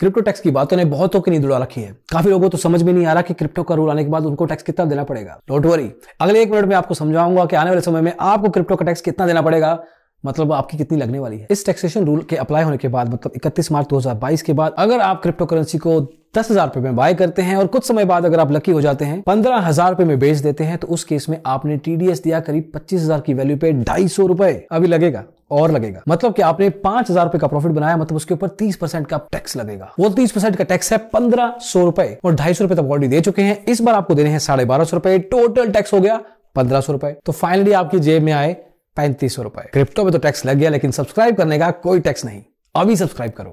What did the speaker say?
crypto tax की बातों ने बहुतों की नींद उड़ा रखी है काफी लोगों को तो समझ में नहीं आ रहा कि क्रिप्टो का रूल आने के बाद उनको टैक्स कितना देना पड़ेगा डोंट वरी अगले एक मिनट में आपको समझाऊंगा कि आने वाले समय में आपको क्रिप्टो का टैक्स कितना देना पड़ेगा मतलब आपकी कितनी लगने वाली है इस टैक्सेशन रूल के अप्लाई होने के बाद मतलब 31 मार्च 2022 के बाद अगर आप क्रिप्टो करेंसी को दस हजार रुपए में बाय करते हैं और कुछ समय बाद अगर आप लकी हो जाते हैं पंद्रह हजार रुपए में बेच देते हैं तो उस केस में आपने टीडीएस दिया करीब पच्चीस हजार की वैल्यू पे ढाई सौ रुपए अभी लगेगा और लगेगा मतलब कि आपने पांच हजार रुपए का प्रॉफिट बनाया मतलब उसके ऊपर तीस परसेंट का टैक्स लगेगा वो तीस परसेंट का टैक्स है पंद्रह सौ रुपए और ढाई सौ रुपए तक ऑलरेडी दे चुके हैं इस बार आपको देने हैं साढ़े बारह सौ रुपए टोटल टैक्स हो गया पंद्रह सौ रुपए तो फाइनली आपकी जेब में आए पैंतीस सौ रुपए क्रिप्टो में तो टैक्स लग गया लेकिन सब्सक्राइब करने का कोई टैक्स नहीं अभी सब्सक्राइब करो